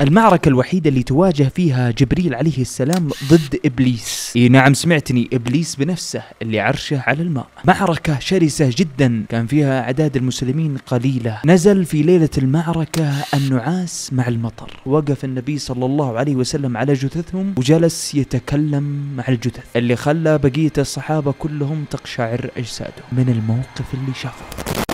المعركة الوحيدة اللي تواجه فيها جبريل عليه السلام ضد إبليس إيه نعم سمعتني إبليس بنفسه اللي عرشه على الماء معركة شرسة جدا كان فيها أعداد المسلمين قليلة نزل في ليلة المعركة النعاس مع المطر وقف النبي صلى الله عليه وسلم على جثثهم وجلس يتكلم مع الجثث اللي خلى بقية الصحابة كلهم تقشعر أجسادهم من الموقف اللي شافه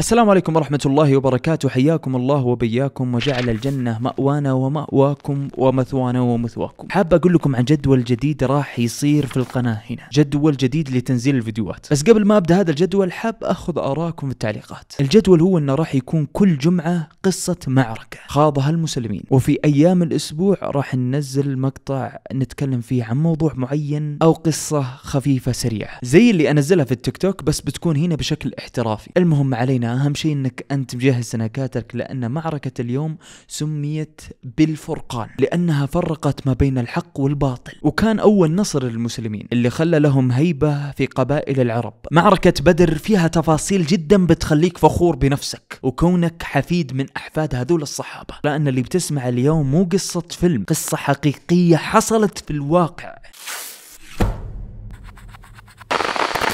السلام عليكم ورحمة الله وبركاته حياكم الله وبياكم وجعل الجنة مأوانا ومأواكم ومثوانا ومثواكم حاب أقول لكم عن جدول جديد راح يصير في القناة هنا جدول جديد لتنزيل الفيديوهات بس قبل ما أبدأ هذا الجدول حاب أخذ آراءكم في التعليقات الجدول هو أنه راح يكون كل جمعة قصة معركة خاضها المسلمين وفي أيام الأسبوع راح ننزل مقطع نتكلم فيه عن موضوع معين أو قصة خفيفة سريعة زي اللي أنزلها في التيك توك بس بتكون هنا بشكل احترافي المهم علينا أهم شيء أنك أنت مجهز سناكاتك لأن معركة اليوم سميت بالفرقان لأنها فرقت ما بين الحق والباطل وكان أول نصر للمسلمين اللي خلى لهم هيبة في قبائل العرب معركة بدر فيها تفاصيل جدا بتخليك فخور بنفسك وكونك حفيد من أحفاد هذول الصحابة لأن اللي بتسمع اليوم مو قصة فيلم قصة حقيقية حصلت في الواقع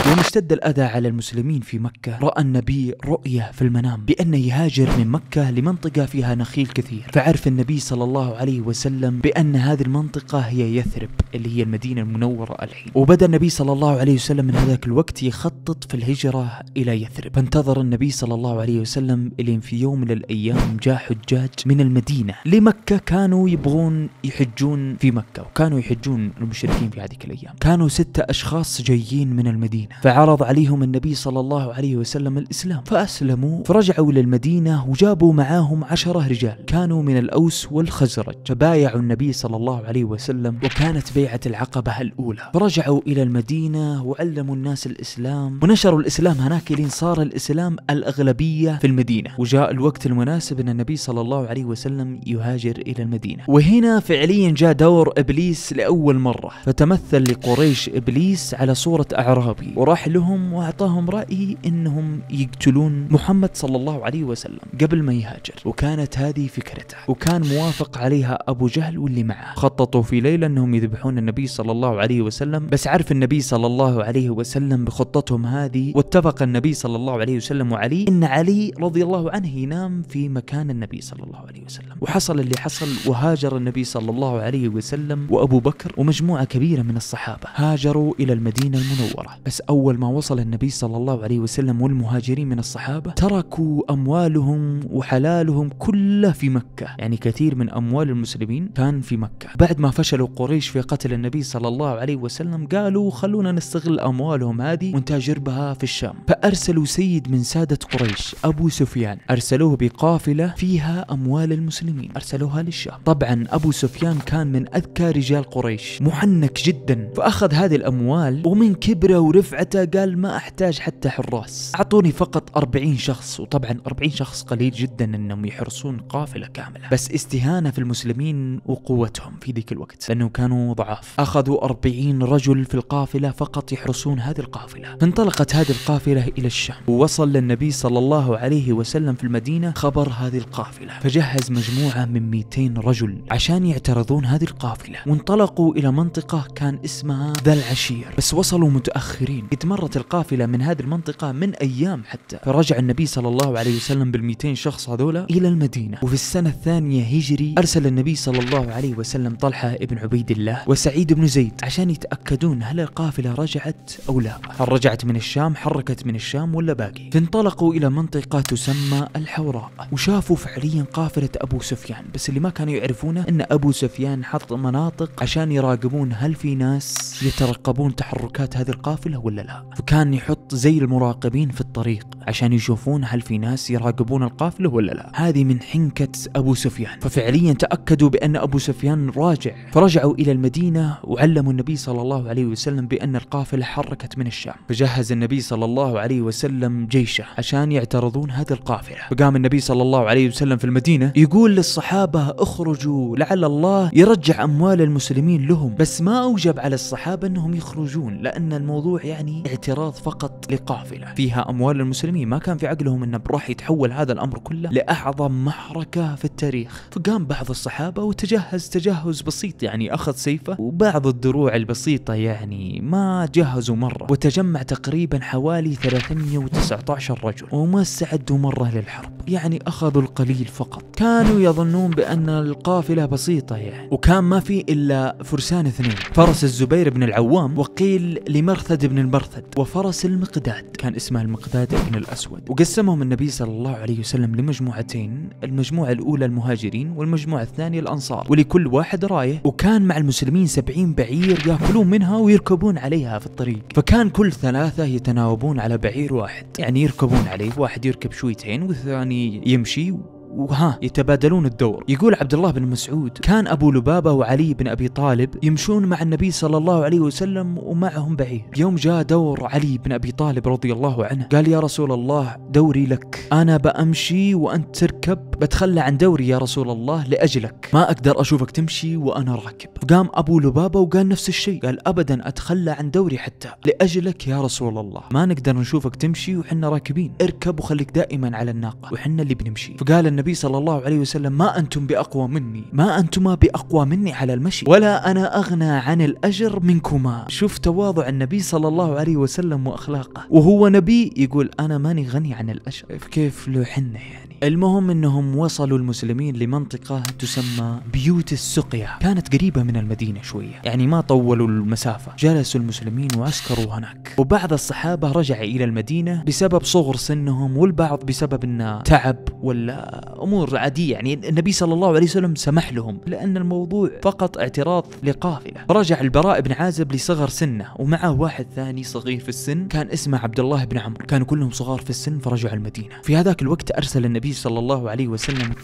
يوم اشتد الأذى على المسلمين في مكة رأى النبي رؤية في المنام بأنه يهاجر من مكة لمنطقة فيها نخيل كثير فعرف النبي صلى الله عليه وسلم بأن هذه المنطقة هي يثرب اللي هي المدينة المنورة الحين وبدأ النبي صلى الله عليه وسلم من هذاك الوقت يخطط في الهجرة إلى يثرب فانتظر النبي صلى الله عليه وسلم إلين في يوم من الأيام جاء حجاج من المدينة لمكة كانوا يبغون يحجون في مكة وكانوا يحجون المشركين في هذه الأيام كانوا ستة أشخاص جايين من المدينة المدينة فعرض عليهم النبي صلى الله عليه وسلم الإسلام فأسلموا فرجعوا إلى المدينة وجابوا معاهم عشرة رجال كانوا من الأوس والخزرج فبايعوا النبي صلى الله عليه وسلم وكانت بيعة العقبة الأولى فرجعوا إلى المدينة وعلموا الناس الإسلام ونشروا الإسلام هناك لين صار الإسلام الأغلبية في المدينة وجاء الوقت المناسب أن النبي صلى الله عليه وسلم يهاجر إلى المدينة وهنا فعليا جاء دور إبليس لأول مرة فتمثل لقريش إبليس على صورة أعرابي وراح لهم واعطاهم رأي انهم يقتلون محمد صلى الله عليه وسلم قبل ما يهاجر وكانت هذه فكرته وكان موافق عليها ابو جهل واللي معه خططوا في ليله انهم يذبحون النبي صلى الله عليه وسلم بس عرف النبي صلى الله عليه وسلم بخطتهم هذه واتفق النبي صلى الله عليه وسلم وعلي ان علي رضي الله عنه ينام في مكان النبي صلى الله عليه وسلم وحصل اللي حصل وهاجر النبي صلى الله عليه وسلم وابو بكر ومجموعه كبيره من الصحابه هاجروا الى المدينه المنوره بس أول ما وصل النبي صلى الله عليه وسلم والمهاجرين من الصحابة تركوا أموالهم وحلالهم كله في مكة يعني كثير من أموال المسلمين كان في مكة بعد ما فشلوا قريش في قتل النبي صلى الله عليه وسلم قالوا خلونا نستغل أموالهم هذه ونتاجر بها في الشام فأرسلوا سيد من سادة قريش أبو سفيان أرسلوه بقافلة فيها أموال المسلمين أرسلوها للشام طبعا أبو سفيان كان من أذكى رجال قريش محنك جدا فأخذ هذه الأموال ومن كبره ورفعه وقتها قال ما احتاج حتى حراس اعطوني فقط 40 شخص وطبعا 40 شخص قليل جدا انهم يحرسون قافله كامله بس استهانه في المسلمين وقوتهم في ذيك الوقت لانه كانوا ضعاف اخذوا 40 رجل في القافله فقط يحرسون هذه القافله فانطلقت هذه القافله الى الشام ووصل للنبي صلى الله عليه وسلم في المدينه خبر هذه القافله فجهز مجموعه من 200 رجل عشان يعترضون هذه القافله وانطلقوا الى منطقه كان اسمها ذا العشير بس وصلوا متاخرين قد مرت القافلة من هذه المنطقة من أيام حتى فرجع النبي صلى الله عليه وسلم بال شخص هذولا إلى المدينة وفي السنة الثانية هجري أرسل النبي صلى الله عليه وسلم طلحة ابن عبيد الله وسعيد بن زيد عشان يتأكدون هل القافلة رجعت أو لا هل رجعت من الشام حركت من الشام ولا باقي فانطلقوا إلى منطقة تسمى الحوراء وشافوا فعليا قافلة أبو سفيان بس اللي ما كانوا يعرفونه أن أبو سفيان حط مناطق عشان يراقبون هل في ناس يترقبون تحركات هذه القافلة ولا لا فكان يحط زي المراقبين في الطريق عشان يشوفون هل في ناس يراقبون القافلة ولا لا هذه من حنكة أبو سفيان ففعليا تأكدوا بأن أبو سفيان راجع فرجعوا إلى المدينة وعلموا النبي صلى الله عليه وسلم بأن القافلة حركت من الشام فجهز النبي صلى الله عليه وسلم جيشه عشان يعترضون هذه القافلة فقام النبي صلى الله عليه وسلم في المدينة يقول للصحابة اخرجوا لعل الله يرجع أموال المسلمين لهم بس ما أوجب على الصحابة أنهم يخرجون لأن الموضوع يعني يعني اعتراض فقط لقافله فيها اموال المسلمين ما كان في عقلهم انه راح يتحول هذا الامر كله لاعظم محركه في التاريخ فقام بعض الصحابه وتجهز تجهز بسيط يعني اخذ سيفه وبعض الدروع البسيطه يعني ما جهزوا مره وتجمع تقريبا حوالي 319 رجل وما استعدوا مره للحرب يعني اخذوا القليل فقط كانوا يظنون بان القافله بسيطه يعني وكان ما في الا فرسان اثنين فرس الزبير بن العوام وقيل لمرثد بن برثد وفرس المقداد كان اسمه المقداد ابن الأسود وقسمهم النبي صلى الله عليه وسلم لمجموعتين المجموعة الأولى المهاجرين والمجموعة الثانية الأنصار ولكل واحد راية وكان مع المسلمين سبعين بعير يأكلون منها ويركبون عليها في الطريق فكان كل ثلاثة يتناوبون على بعير واحد يعني يركبون عليه واحد يركب شويتين والثاني يمشي وها يتبادلون الدور يقول عبد الله بن مسعود كان أبو لبابة وعلي بن أبي طالب يمشون مع النبي صلى الله عليه وسلم ومعهم بعير يوم جاء دور علي بن أبي طالب رضي الله عنه قال يا رسول الله دوري لك أنا بأمشي وأنت تركب بتخلى عن دوري يا رسول الله لأجلك ما أقدر أشوفك تمشي وأنا راكب قام أبو لبابة وقال نفس الشيء قال أبدا أتخلى عن دوري حتى لأجلك يا رسول الله ما نقدر نشوفك تمشي وحنا راكبين اركب وخليك دائما على الناقة وحنا اللي بنمشي فقال النبي النبي صلى الله عليه وسلم ما أنتم بأقوى مني ما أنتما بأقوى مني على المشي ولا أنا أغنى عن الأجر منكما شوف تواضع النبي صلى الله عليه وسلم وأخلاقه وهو نبي يقول أنا ماني غني عن الأجر كيف لوحنا يعني المهم انهم وصلوا المسلمين لمنطقة تسمى بيوت السقيا، كانت قريبة من المدينة شوية، يعني ما طولوا المسافة، جلسوا المسلمين وعسكروا هناك، وبعض الصحابة رجع إلى المدينة بسبب صغر سنهم والبعض بسبب انه تعب ولا امور عاديه يعني النبي صلى الله عليه وسلم سمح لهم لان الموضوع فقط اعتراض لقافله رجع البراء بن عازب لصغر سنه ومعه واحد ثاني صغير في السن كان اسمه عبد الله بن عمرو كانوا كلهم صغار في السن فرجعوا المدينه في هذاك الوقت ارسل النبي صلى الله عليه وسلم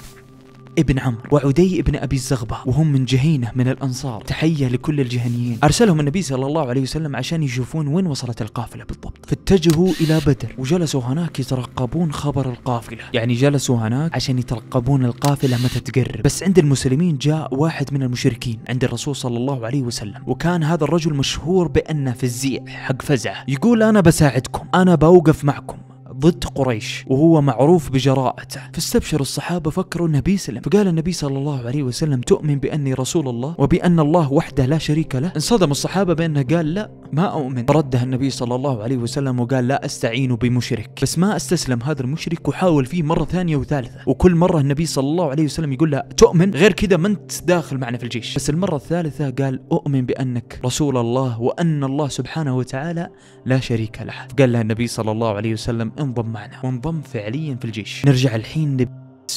ابن عمرو وعدي ابن أبي الزغبه وهم من جهينة من الأنصار تحية لكل الجهنيين أرسلهم النبي صلى الله عليه وسلم عشان يشوفون وين وصلت القافلة بالضبط فاتجهوا إلى بدر وجلسوا هناك يترقبون خبر القافلة يعني جلسوا هناك عشان يترقبون القافلة متى تقرب بس عند المسلمين جاء واحد من المشركين عند الرسول صلى الله عليه وسلم وكان هذا الرجل مشهور بأنه فزيع حق فزعة يقول أنا بساعدكم أنا بوقف معكم ضد قريش وهو معروف بجراءته فاستبشر الصحابة فكروا انه بيسلم فقال النبي صلى الله عليه وسلم تؤمن بأني رسول الله وبأن الله وحده لا شريك له انصدم الصحابة بأنه قال لا ما أؤمن ردها النبي صلى الله عليه وسلم وقال لا أستعين بمشرك بس ما أستسلم هذا المشرك وحاول فيه مرة ثانية وثالثة وكل مرة النبي صلى الله عليه وسلم يقول له تؤمن غير كذا ما أنت داخل معنا في الجيش بس المرة الثالثة قال أؤمن بأنك رسول الله وأن الله سبحانه وتعالى لا شريك له قال له النبي صلى الله عليه وسلم انضم معنا وانضم فعليا في الجيش نرجع الحين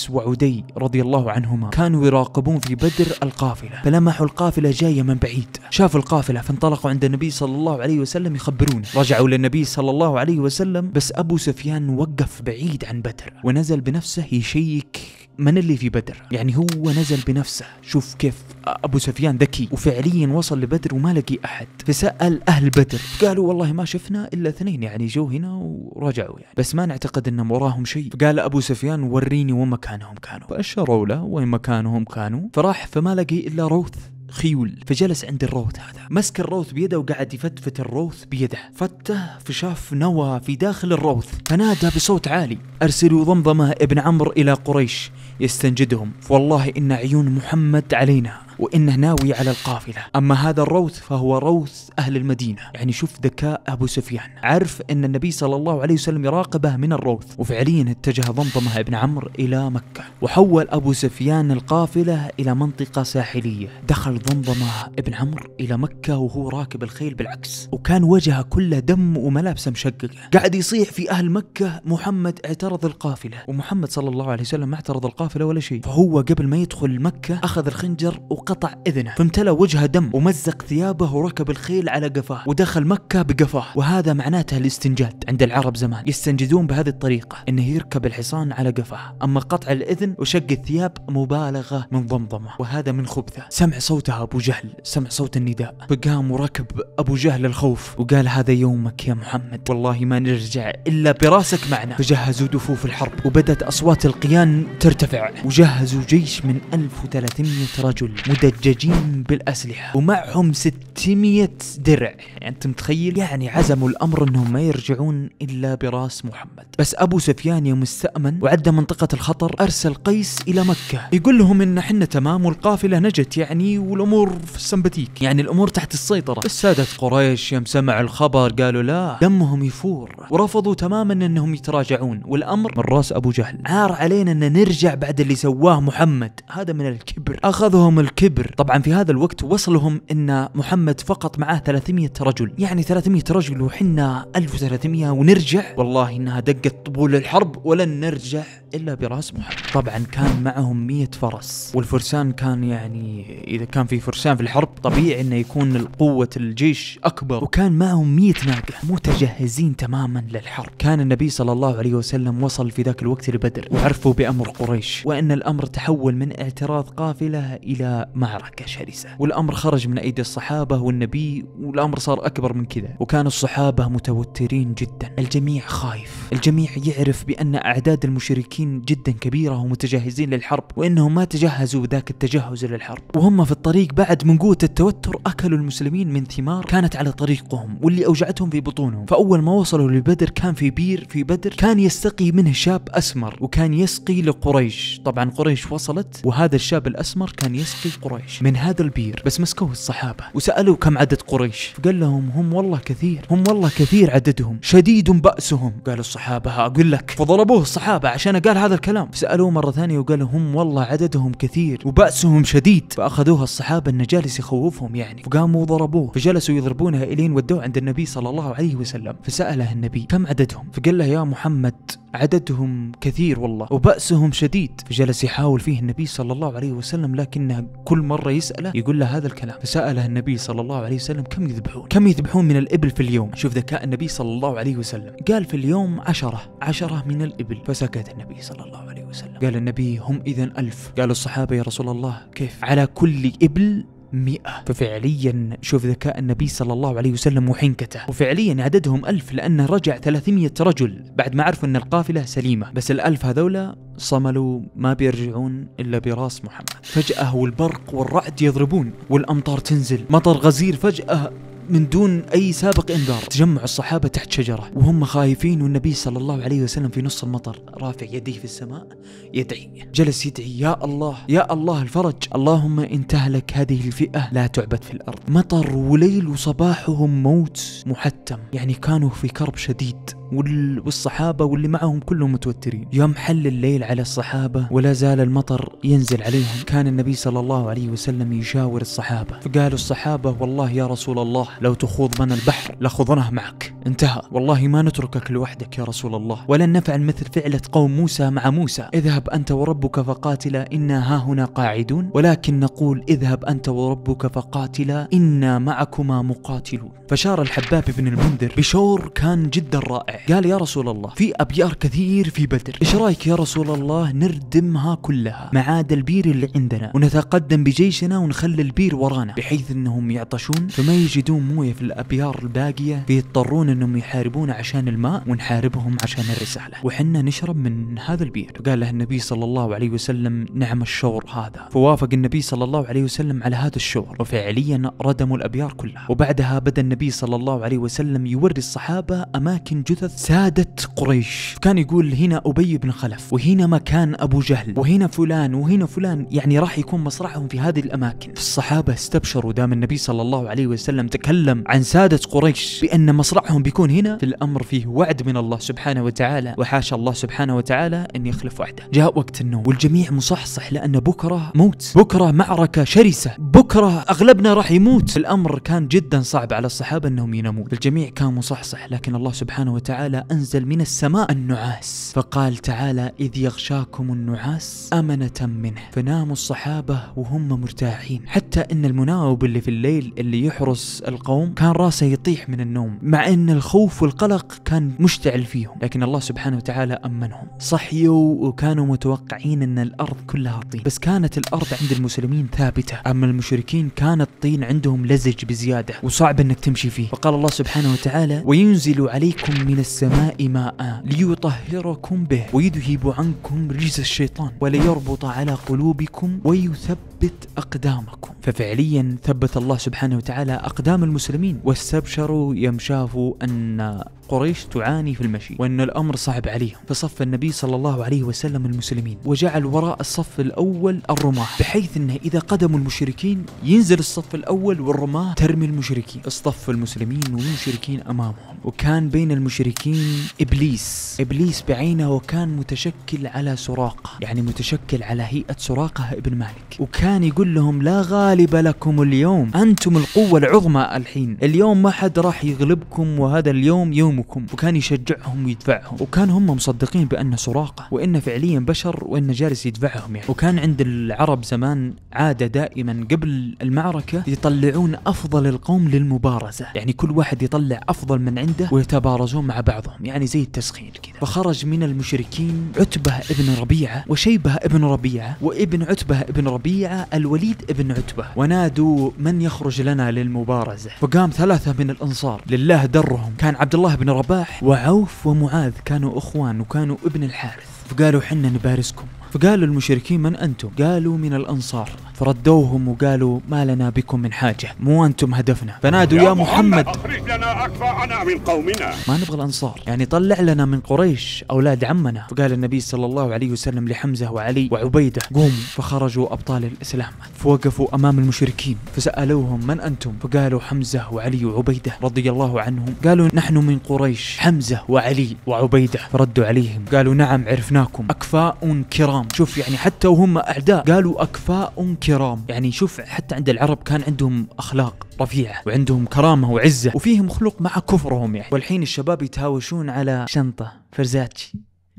وعدي رضي الله عنهما كانوا يراقبون في بدر القافلة فلمحوا القافلة جاية من بعيد شافوا القافلة فانطلقوا عند النبي صلى الله عليه وسلم يخبرون رجعوا للنبي صلى الله عليه وسلم بس أبو سفيان وقف بعيد عن بدر ونزل بنفسه يشيك من اللي في بدر يعني هو نزل بنفسه شوف كيف ابو سفيان ذكي وفعليا وصل لبدر وما لقي احد فسال اهل بدر قالوا والله ما شفنا الا اثنين يعني جو هنا ورجعوا يعني بس ما نعتقد ان وراهم شيء فقال ابو سفيان وريني وين مكانهم كانوا فاشروا له وين مكانهم كانوا فراح فما لقي الا روث خيول فجلس عند الروث هذا مسك الروث بيده وقعد يفتفت الروث بيده فته فشاف نوى في داخل الروث فنادى بصوت عالي ارسلوا ضمضمه ابن عمرو الى قريش يستنجدهم والله إن عيون محمد علينا وإنه ناوي على القافلة أما هذا الروث فهو روث أهل المدينة يعني شوف ذكاء أبو سفيان عرف أن النبي صلى الله عليه وسلم يراقبه من الروث وفعليا اتجه ضمضمة ابن عمرو إلى مكة وحول أبو سفيان القافلة إلى منطقة ساحلية دخل ضمضمة ابن عمرو إلى مكة وهو راكب الخيل بالعكس وكان وجهه كله دم وملابسه مشققة قاعد يصيح في أهل مكة محمد اعترض القافلة ومحمد صلى الله عليه وسلم ما اعترض القافلة ولا شيء فهو قبل ما يدخل مكة أخذ الخنجر وقتل انقطع اذنه فامتلى وجهه دم ومزق ثيابه وركب الخيل على قفاه ودخل مكة بقفاه وهذا معناته الاستنجاد عند العرب زمان يستنجدون بهذه الطريقة انه يركب الحصان على قفاه اما قطع الاذن وشق الثياب مبالغة من ضمضمة وهذا من خبثه سمع صوتها ابو جهل سمع صوت النداء فقام وركب ابو جهل الخوف وقال هذا يومك يا محمد والله ما نرجع الا براسك معنا فجهزوا دفوف الحرب وبدت اصوات القيان ترتفع وجهزوا جيش من 1300 رجل مدججين بالأسلحة ومعهم 600 درع يعني أنت متخيل يعني عزموا الأمر أنهم ما يرجعون إلا براس محمد بس أبو سفيان يوم استأمن وعد منطقة الخطر أرسل قيس إلى مكة يقول لهم إن حنا تمام والقافلة نجت يعني والأمور في السمبتيك يعني الأمور تحت السيطرة بس سادة قريش يوم سمعوا الخبر قالوا لا دمهم يفور ورفضوا تماما أنهم يتراجعون والأمر من راس أبو جهل عار علينا أن نرجع بعد اللي سواه محمد هذا من الكبر أخذهم الكبر كبر طبعا في هذا الوقت وصلهم أن محمد فقط معه 300 رجل يعني 300 رجل وحنا 1300 ونرجع والله إنها دقت طبول الحرب ولن نرجع إلا براس محمد طبعا كان معهم 100 فرس والفرسان كان يعني إذا كان في فرسان في الحرب طبيعي أنه يكون قوة الجيش أكبر وكان معهم 100 ناقة متجهزين تماما للحرب كان النبي صلى الله عليه وسلم وصل في ذاك الوقت لبدر وعرفوا بأمر قريش وأن الأمر تحول من اعتراض قافلة إلى معركة شرسة والأمر خرج من أيدي الصحابة والنبي والأمر صار أكبر من كذا وكان الصحابة متوترين جدا الجميع خايف الجميع يعرف بأن أعداد المشركين جدا كبيرة ومتجهزين للحرب وإنهم ما تجهزوا ذاك التجهز للحرب وهم في الطريق بعد من قوة التوتر أكلوا المسلمين من ثمار كانت على طريقهم واللي أوجعتهم في بطونهم فأول ما وصلوا لبدر كان في بير في بدر كان يستقي منه شاب أسمر وكان يسقي لقريش طبعا قريش وصلت وهذا الشاب الأسمر كان يسقي قريش من هذا البير بس مسكوه الصحابة وسألوا كم عدد قريش فقال لهم هم والله كثير هم والله كثير عددهم شديد بأسهم قال الصحابة أقول لك فضربوه الصحابة عشان قال هذا الكلام سألوه مرة ثانية وقال هم والله عددهم كثير وبأسهم شديد فأخذوها الصحابة أنه جالس يخوفهم يعني فقاموا وضربوه فجلسوا يضربونها إلين ودوه عند النبي صلى الله عليه وسلم فسأله النبي كم عددهم فقال له يا محمد عددهم كثير والله وبأسهم شديد فجلس يحاول فيه النبي صلى الله عليه وسلم لكنه كل مرة يسأله يقول له هذا الكلام فسأله النبي صلى الله عليه وسلم كم يذبحون كم يذبحون من الإبل في اليوم شوف ذكاء النبي صلى الله عليه وسلم قال في اليوم عشرة عشرة من الإبل فسكت النبي صلى الله عليه وسلم قال النبي هم إذا ألف قال الصحابة يا رسول الله كيف على كل إبل مئة ففعليا شوف ذكاء النبي صلى الله عليه وسلم وحنكته وفعليا عددهم ألف لأنه رجع 300 رجل بعد ما عرفوا أن القافلة سليمة بس الألف هذولا صملوا ما بيرجعون إلا براس محمد فجأة والبرق والرعد يضربون والأمطار تنزل مطر غزير فجأة من دون أي سابق إنذار تجمع الصحابة تحت شجرة وهم خايفين والنبي صلى الله عليه وسلم في نص المطر رافع يديه في السماء يدعي جلس يدعي يا الله يا الله الفرج اللهم إن تهلك هذه الفئة لا تعبد في الأرض مطر وليل وصباحهم موت محتم يعني كانوا في كرب شديد والصحابة واللي معهم كلهم متوترين يوم حل الليل على الصحابة ولا زال المطر ينزل عليهم كان النبي صلى الله عليه وسلم يشاور الصحابة فقالوا الصحابة والله يا رسول الله لو تخوض بنا البحر لخضناه معك انتهى والله ما نتركك لوحدك يا رسول الله ولن نفعل مثل فعلة قوم موسى مع موسى اذهب أنت وربك فقاتلا إنا ها هنا قاعدون ولكن نقول اذهب أنت وربك فقاتلا إنا معكما مقاتلون فشار الحباب بن المنذر بشور كان جدا رائع قال يا رسول الله في أبيار كثير في بدر إيش رايك يا رسول الله نردمها كلها ما عدا البير اللي عندنا ونتقدم بجيشنا ونخلي البير ورانا بحيث أنهم يعطشون فما يجدون موية في الأبيار الباقية فيضطرون انهم يحاربون عشان الماء ونحاربهم عشان الرساله وحنا نشرب من هذا البير فقال له النبي صلى الله عليه وسلم نعم الشور هذا فوافق النبي صلى الله عليه وسلم على هذا الشور وفعليا ردموا الابيار كلها وبعدها بدا النبي صلى الله عليه وسلم يوري الصحابه اماكن جثث ساده قريش كان يقول هنا ابي بن خلف وهنا مكان ابو جهل وهنا فلان وهنا فلان يعني راح يكون مصرعهم في هذه الاماكن فالصحابه استبشروا دام النبي صلى الله عليه وسلم تكلم عن ساده قريش بان مصرعهم يوم بيكون هنا في الأمر فيه وعد من الله سبحانه وتعالى وحاشا الله سبحانه وتعالى أن يخلف وعده جاء وقت النوم والجميع مصحصح لأن بكرة موت بكرة معركة شرسة بكرة أغلبنا راح يموت الأمر كان جدا صعب على الصحابة أنهم ينامون الجميع كان مصحصح لكن الله سبحانه وتعالى أنزل من السماء النعاس فقال تعالى إذ يغشاكم النعاس أمنة منه فناموا الصحابة وهم مرتاحين حتى أن المناوب اللي في الليل اللي يحرس القوم كان راسه يطيح من النوم مع أن الخوف والقلق كان مشتعل فيهم لكن الله سبحانه وتعالى أمنهم صحيوا وكانوا متوقعين أن الأرض كلها طين بس كانت الأرض عند المسلمين ثابتة أما المشركين كان الطين عندهم لزج بزيادة وصعب أنك تمشي فيه فقال الله سبحانه وتعالى وينزل عليكم من السماء ماء ليطهركم به ويذهب عنكم رجز الشيطان وليربط على قلوبكم ويثبت أقدامكم ففعليا ثبت الله سبحانه وتعالى أقدام المسلمين واستبشروا يوم شافوا أن قريش تعاني في المشي وأن الأمر صعب عليهم فصف النبي صلى الله عليه وسلم المسلمين وجعل وراء الصف الأول الرماح بحيث أنه إذا قدموا المشركين ينزل الصف الأول والرماح ترمي المشركين اصطف المسلمين والمشركين أمامهم وكان بين المشركين إبليس إبليس بعينه وكان متشكل على سراقة يعني متشكل على هيئة سراقة ابن مالك وكان يقول لهم لا غالب لكم اليوم أنتم القوة العظمى الحين اليوم ما حد راح يغلبكم وهذا اليوم يوم يخدمكم وكان يشجعهم ويدفعهم وكان هم مصدقين بأنه سراقة وإنه فعليا بشر وإنه جالس يدفعهم يعني وكان عند العرب زمان عادة دائما قبل المعركة يطلعون أفضل القوم للمبارزة يعني كل واحد يطلع أفضل من عنده ويتبارزون مع بعضهم يعني زي التسخين كذا فخرج من المشركين عتبة ابن ربيعة وشيبة ابن ربيعة وابن عتبة ابن ربيعة الوليد ابن عتبة ونادوا من يخرج لنا للمبارزة فقام ثلاثة من الأنصار لله درهم كان عبد الله بن رباح وعوف ومعاذ كانوا إخوان وكانوا ابن الحارث فقالوا حنا نبارزكم فقالوا المشركين من أنتم قالوا من الأنصار فردوهم وقالوا ما لنا بكم من حاجة مو أنتم هدفنا فنادوا يا, يا محمد, محمد أخرج لنا أكفاءنا من قومنا ما نبغى الأنصار يعني طلع لنا من قريش أولاد عمنا فقال النبي صلى الله عليه وسلم لحمزة وعلي وعبيدة قوموا فخرجوا أبطال الإسلام فوقفوا أمام المشركين فسألوهم من أنتم فقالوا حمزة وعلي وعبيدة رضي الله عنهم قالوا نحن من قريش حمزة وعلي وعبيدة فردوا عليهم قالوا نعم عرفناكم أكفاء كرام شوف يعني حتى وهم أعداء قالوا أكفاء كرام الكرام يعني شوف حتى عند العرب كان عندهم اخلاق رفيعه وعندهم كرامه وعزه وفيهم خلق مع كفرهم يعني والحين الشباب يتهاوشون على شنطه فرزاتشي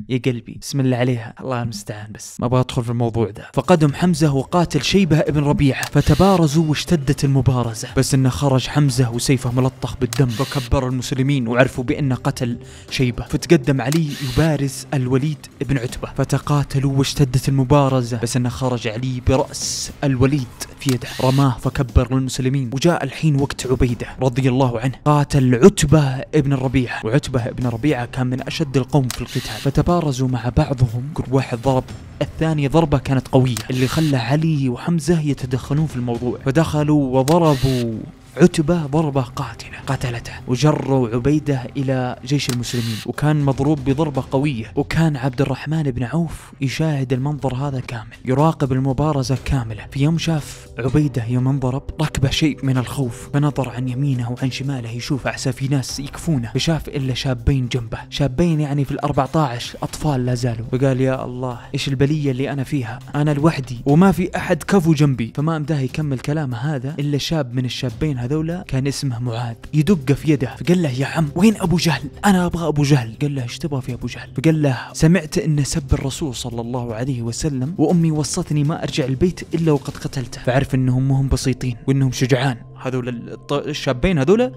يا قلبي بسم الله عليها الله المستعان بس ما ابغى ادخل في الموضوع ده فقدم حمزه وقاتل شيبه ابن ربيعه فتبارزوا واشتدت المبارزه بس انه خرج حمزه وسيفه ملطخ بالدم فكبر المسلمين وعرفوا بانه قتل شيبه فتقدم علي يبارز الوليد ابن عتبه فتقاتلوا واشتدت المبارزه بس انه خرج علي براس الوليد في يده رماه فكبر المسلمين وجاء الحين وقت عبيده رضي الله عنه قاتل عتبه ابن ربيعه وعتبه ابن ربيعه كان من اشد القوم في القتال تبارزوا مع بعضهم كل واحد ضرب الثاني ضربة كانت قوية اللي خلى علي وحمزة يتدخلون في الموضوع فدخلوا وضربوا عتبة ضربة قاتلة قتلته وجروا عبيدة إلى جيش المسلمين وكان مضروب بضربة قوية وكان عبد الرحمن بن عوف يشاهد المنظر هذا كامل يراقب المبارزة كاملة في يوم شاف عبيدة يوم انضرب ركبه شيء من الخوف فنظر عن يمينه وعن شماله يشوف عسى في ناس يكفونه فشاف إلا شابين جنبه شابين يعني في الأربعة عشر أطفال لا زالوا فقال يا الله إيش البلية اللي أنا فيها أنا لوحدي وما في أحد كفو جنبي فما أمداه يكمل كلامه هذا إلا شاب من الشابين هذولا كان اسمه معاذ يدقه في يده فقال له يا عم وين ابو جهل انا ابغى ابو جهل قال له ايش تبغى في ابو جهل فقال له سمعت انه سب الرسول صلى الله عليه وسلم وامي وصتني ما ارجع البيت الا وقد قتلته فعرف انهم مهم بسيطين وانهم شجعان هذول الشابين هذولا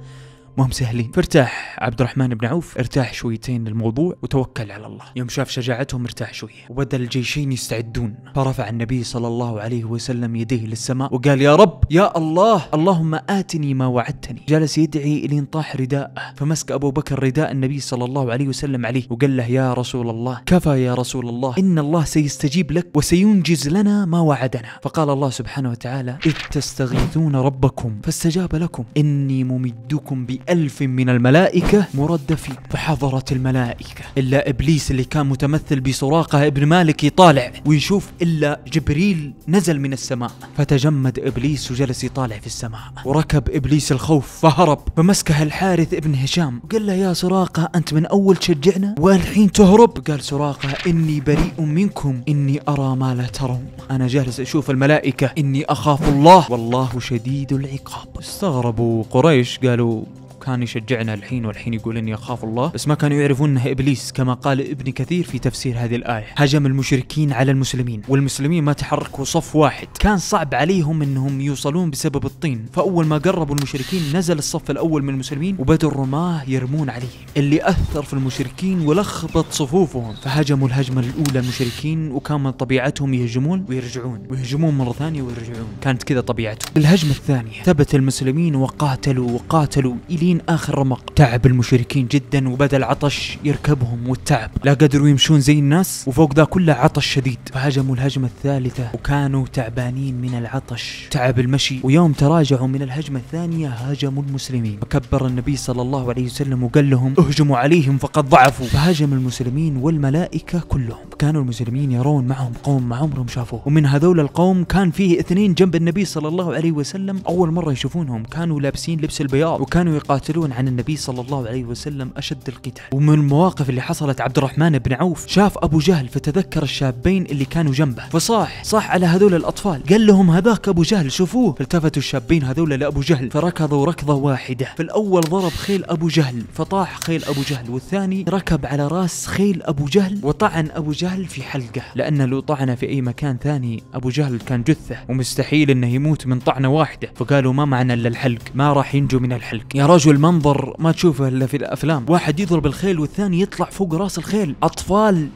ما هم سهلين فارتاح عبد الرحمن بن عوف ارتاح شويتين للموضوع وتوكل على الله يوم شاف شجاعتهم ارتاح شوية وبدأ الجيشين يستعدون فرفع النبي صلى الله عليه وسلم يديه للسماء وقال يا رب يا الله اللهم آتني ما وعدتني جلس يدعي لين طاح رداءه فمسك أبو بكر رداء النبي صلى الله عليه وسلم عليه وقال له يا رسول الله كفى يا رسول الله إن الله سيستجيب لك وسينجز لنا ما وعدنا فقال الله سبحانه وتعالى إذ تستغيثون ربكم فاستجاب لكم إني ممدكم ب ألف من الملائكة مردفين فحضرت الملائكة إلا إبليس اللي كان متمثل بسراقة ابن مالك يطالع ويشوف إلا جبريل نزل من السماء فتجمد إبليس وجلس يطالع في السماء وركب إبليس الخوف فهرب فمسكه الحارث ابن هشام قال له يا سراقة أنت من أول تشجعنا والحين تهرب قال سراقة إني بريء منكم إني أرى ما لا ترون أنا جالس أشوف الملائكة إني أخاف الله والله شديد العقاب استغربوا قريش قالوا وكان يشجعنا الحين والحين يقول اني اخاف الله بس ما كانوا يعرفون انها ابليس كما قال ابن كثير في تفسير هذه الايه هجم المشركين على المسلمين والمسلمين ما تحركوا صف واحد كان صعب عليهم انهم يوصلون بسبب الطين فاول ما قربوا المشركين نزل الصف الاول من المسلمين وبدوا الرماه يرمون عليه اللي اثر في المشركين ولخبط صفوفهم فهجموا الهجمه الاولى المشركين وكان من طبيعتهم يهجمون ويرجعون ويهجمون مره ثانيه ويرجعون كانت كذا طبيعتهم الهجمه الثانيه ثبت المسلمين وقاتلوا وقاتلوا الين الصين اخر رمق تعب المشركين جدا وبدا العطش يركبهم والتعب لا قدروا يمشون زي الناس وفوق ذا كله عطش شديد فهجموا الهجمة الثالثة وكانوا تعبانين من العطش تعب المشي ويوم تراجعوا من الهجمة الثانية هاجموا المسلمين فكبر النبي صلى الله عليه وسلم وقال لهم اهجموا عليهم فقد ضعفوا فهاجم المسلمين والملائكة كلهم كانوا المسلمين يرون معهم قوم ما عمرهم شافوه ومن هذول القوم كان فيه اثنين جنب النبي صلى الله عليه وسلم اول مرة يشوفونهم كانوا لابسين لبس البياض وكانوا يقاتلون يقاتلون عن النبي صلى الله عليه وسلم أشد القتال ومن المواقف اللي حصلت عبد الرحمن بن عوف شاف أبو جهل فتذكر الشابين اللي كانوا جنبه فصاح صاح على هذول الأطفال قال لهم هذاك أبو جهل شوفوه فالتفتوا الشابين هذول لأبو جهل فركضوا ركضة واحدة فالأول ضرب خيل أبو جهل فطاح خيل أبو جهل والثاني ركب على راس خيل أبو جهل وطعن أبو جهل في حلقه لأن لو طعن في أي مكان ثاني أبو جهل كان جثة ومستحيل أنه يموت من طعنة واحدة فقالوا ما معنى إلا الحلق ما راح ينجو من الحلق يا رجل المنظر ما تشوفه الا في الافلام واحد يضرب الخيل والثاني يطلع فوق راس الخيل اطفال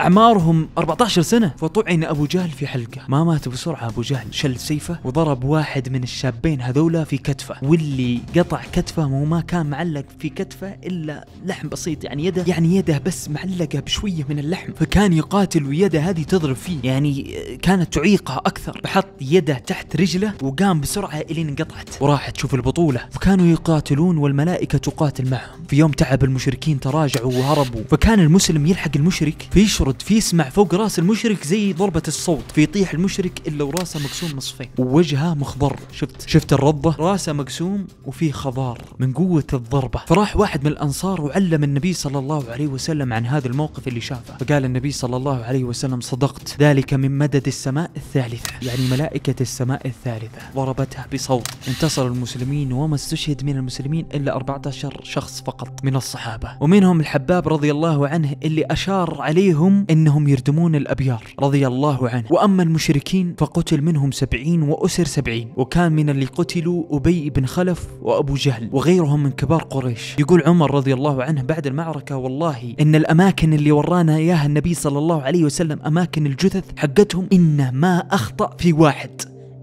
اعمارهم 14 سنه فطعن ابو جهل في حلقه ما مات بسرعه ابو جهل شل سيفه وضرب واحد من الشابين هذولا في كتفه واللي قطع كتفه ما كان معلق في كتفه الا لحم بسيط يعني يده يعني يده بس معلقه بشويه من اللحم فكان يقاتل ويده هذه تضرب فيه يعني آه، كانت تعيقه اكثر بحط يده تحت رجله وقام بسرعه الين انقطعت وراح تشوف البطوله فكانوا يقاتلون والملائكه تقاتل معهم في يوم تعب المشركين تراجعوا وهربوا فكان المسلم يلحق المشرك في في فيسمع فوق راس المشرك زي ضربة الصوت فيطيح المشرك إلا وراسه مقسوم نصفين ووجهه مخضر شفت شفت الرضة راسه مقسوم وفيه خضار من قوة الضربة فراح واحد من الأنصار وعلم النبي صلى الله عليه وسلم عن هذا الموقف اللي شافه فقال النبي صلى الله عليه وسلم صدقت ذلك من مدد السماء الثالثة يعني ملائكة السماء الثالثة ضربتها بصوت انتصر المسلمين وما استشهد من المسلمين إلا 14 شخص فقط من الصحابة ومنهم الحباب رضي الله عنه اللي أشار عليه عليهم أنهم يردمون الأبيار رضي الله عنه وأما المشركين فقتل منهم سبعين وأسر سبعين وكان من اللي قتلوا أبي بن خلف وأبو جهل وغيرهم من كبار قريش يقول عمر رضي الله عنه بعد المعركة والله إن الأماكن اللي ورانا إياها النبي صلى الله عليه وسلم أماكن الجثث حقتهم إنه ما أخطأ في واحد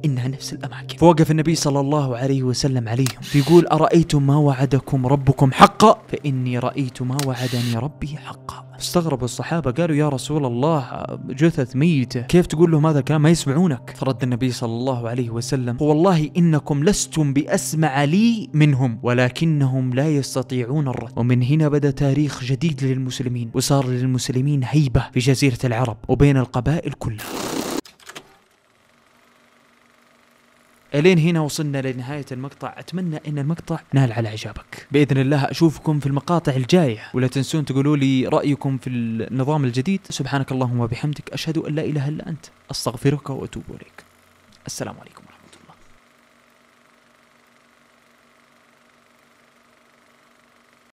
إنها نفس الأماكن فوقف النبي صلى الله عليه وسلم عليهم فيقول أرأيتم ما وعدكم ربكم حقا فإني رأيت ما وعدني ربي حقا استغرب الصحابة قالوا يا رسول الله جثث ميتة كيف تقول لهم هذا الكلام ما يسمعونك فرد النبي صلى الله عليه وسلم والله إنكم لستم بأسمع لي منهم ولكنهم لا يستطيعون الرد ومن هنا بدأ تاريخ جديد للمسلمين وصار للمسلمين هيبة في جزيرة العرب وبين القبائل كلها الين هنا وصلنا لنهايه المقطع اتمنى ان المقطع نال على اعجابك باذن الله اشوفكم في المقاطع الجايه ولا تنسون تقولوا لي رايكم في النظام الجديد سبحانك اللهم وبحمدك اشهد ان لا اله الا انت استغفرك واتوب اليك السلام عليكم